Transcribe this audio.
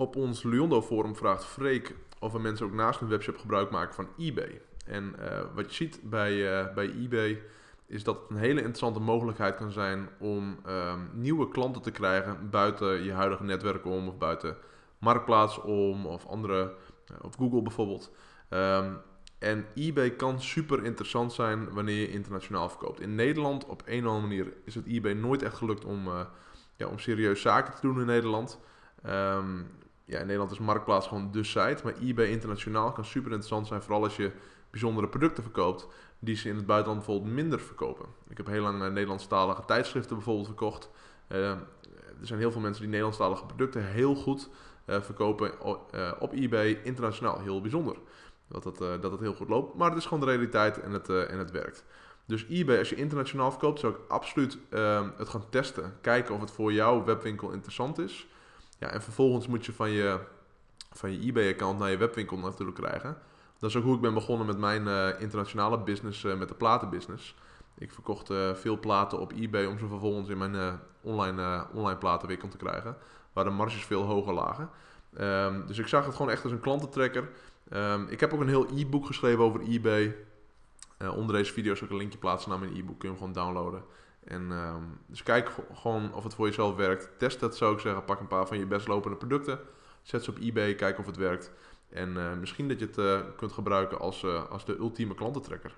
Op ons Luondo forum vraagt Freek of er mensen ook naast hun webshop gebruik maken van eBay. En eh, wat je ziet bij, eh, bij eBay is dat het een hele interessante mogelijkheid kan zijn om ehm, nieuwe klanten te krijgen buiten je huidige netwerk om of buiten Marktplaats om of andere, eh, op of Google bijvoorbeeld. Ehm, en eBay kan super interessant zijn wanneer je internationaal verkoopt. In Nederland op een of andere manier is het eBay nooit echt gelukt om, ja, om serieus zaken te doen in Nederland. Um, ja, in Nederland is Marktplaats gewoon de site. Maar eBay internationaal kan super interessant zijn, vooral als je bijzondere producten verkoopt die ze in het buitenland bijvoorbeeld minder verkopen. Ik heb heel lang eh, Nederlandstalige tijdschriften bijvoorbeeld verkocht. Eh, er zijn heel veel mensen die Nederlandstalige producten heel goed eh, verkopen op, op eBay internationaal. Heel bijzonder dat het, dat het heel goed loopt. Maar het is gewoon de realiteit en het, en het werkt. Dus eBay, als je internationaal verkoopt, zou ik absoluut ehm, het gaan testen. Kijken of het voor jouw webwinkel interessant is. Ja, en vervolgens moet je van je, van je eBay-account naar je webwinkel natuurlijk krijgen. Dat is ook hoe ik ben begonnen met mijn eh, internationale business, eh, met de platenbusiness. Ik verkocht eh, veel platen op eBay om ze vervolgens in mijn online, online platenwinkel te krijgen. Waar de marges veel hoger lagen. Ehm, dus ik zag het gewoon echt als een klantentrekker. Ehm, ik heb ook een heel e-book geschreven over eBay. onder deze video zal ik een linkje plaatsen naar mijn e-book. Kun je hem gewoon downloaden. En, ehm, dus kijk gewoon of het voor jezelf werkt. Test dat zou ik zeggen. Pak een paar van je best lopende producten. Zet ze op eBay, kijk of het werkt. En eh, misschien dat je het eh, kunt gebruiken als, eh, als de ultieme klantentrekker.